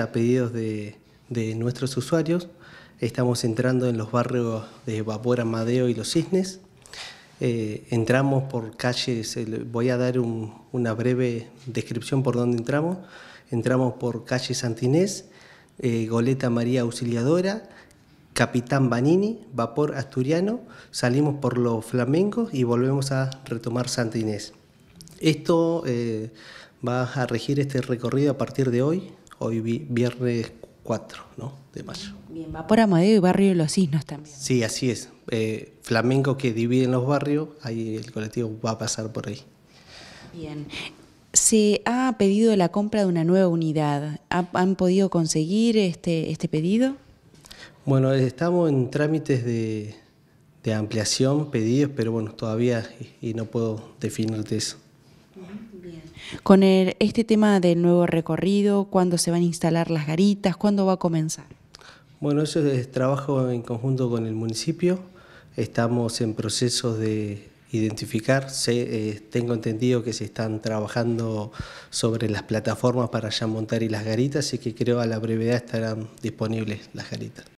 a pedidos de, nuestros usuarios. Estamos entrando en los barrios de Vapor Amadeo y Los Cisnes. Eh, entramos por calles, voy a dar una breve descripción por dónde entramos. Entramos por calle Santinés, eh, Goleta María Auxiliadora, Capitán Banini, Vapor Asturiano, salimos por los Flamencos y volvemos a retomar Santinés. Esto eh, va a regir este recorrido a partir de hoy, hoy viernes 4 ¿no? de mayo. Bien, va por Amadeo y Barrio de los Cisnos también. Sí, así es. Eh, flamenco que divide los barrios, ahí el colectivo va a pasar por ahí. Bien. Se ha pedido la compra de una nueva unidad. ¿Han podido conseguir este, este pedido? Bueno, estamos en trámites de, ampliación, pedidos, pero bueno, todavía y, no puedo definirte eso. Bien. Con el, este tema del nuevo recorrido, cuándo se van a instalar las garitas, cuándo va a comenzar. Bueno, eso es trabajo en conjunto con el municipio. Estamos en proceso de identificar. Eh, tengo entendido que se están trabajando sobre las plataformas para ya montar y las garitas, así que creo a la brevedad estarán disponibles las garitas.